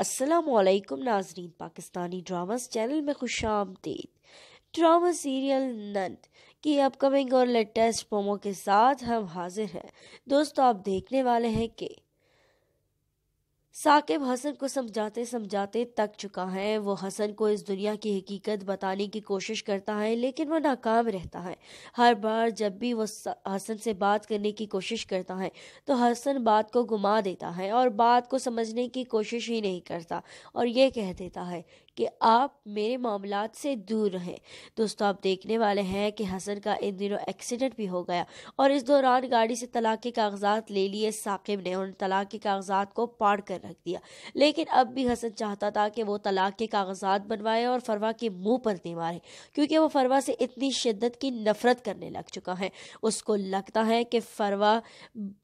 असलकम नाजरीन Pakistani dramas channel में खुश आमदीद ड्रामा सीरियल नंद की अपकमिंग और लेटेस्ट प्रोमो के साथ हम हाजिर हैं दोस्तों आप देखने वाले हैं कि साकिब हसन को समझाते समझाते तक चुका है वो हसन को इस दुनिया की हकीकत बताने की कोशिश करता है लेकिन वो नाकाम रहता है हर बार जब भी वो हसन से बात करने की कोशिश करता है तो हसन बात को घुमा देता है और बात को समझने की कोशिश ही नहीं करता और ये कह देता है कि आप मेरे मामला से दूर रहें दोस्तों आप देखने वाले हैं कि हसन का इन दिनों एक्सीडेंट भी हो गया और इस दौरान गाड़ी से तलाक के कागजात ले लिए साकिब ने उन तलाक के कागजात को पाड़ कर रख दिया लेकिन अब भी हसन चाहता था कि वो तलाक के कागजात बनवाए और फरवा के मुंह पर दे मारे क्योंकि वो फरवा से इतनी शिद्दत की नफरत करने लग चुका है उसको लगता है कि फरवा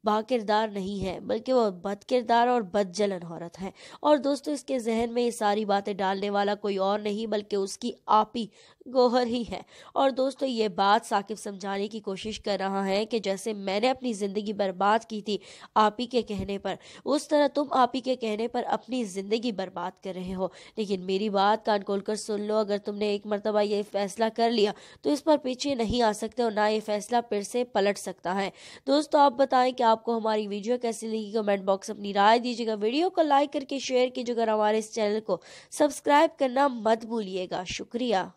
बाकिरदार नहीं है बल्कि वो बद किरदार और बद जलन औरत है और दोस्तों इसके जहन में ये सारी बातें डालने वाला कोई और नहीं बल्कि उसकी आपी गोहर ही है और दोस्तों ये बात साकिब समझाने की कोशिश कर रहा है कि जैसे मैंने अपनी ज़िंदगी बर्बाद की थी आपी के कहने पर उस तरह तुम आपी के कहने पर अपनी ज़िंदगी बर्बाद कर रहे हो लेकिन मेरी बात कान खोल कर सुन लो अगर तुमने एक मरतबा ये फैसला कर लिया तो इस पर पीछे नहीं आ सकते और ना ये फैसला फिर से पलट सकता है दोस्तों आप बताएं कि आपको हमारी वीडियो कैसी लगी कमेंट बॉक्स अपनी राय दीजिएगा वीडियो को लाइक करके शेयर कीजिएगा हमारे इस चैनल को सब्सक्राइब करना मत भूलिएगा शुक्रिया